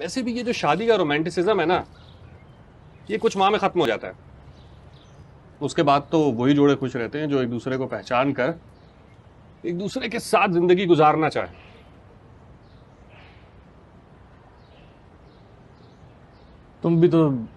वैसे भी ये जो शादी का रोमांटिसिज्म है ना ये कुछ माह में ख़त्म हो जाता है उसके बाद तो वही जोड़े खुश रहते हैं जो एक दूसरे को पहचान कर एक दूसरे के साथ ज़िंदगी गुजारना चाहे तुम भी तो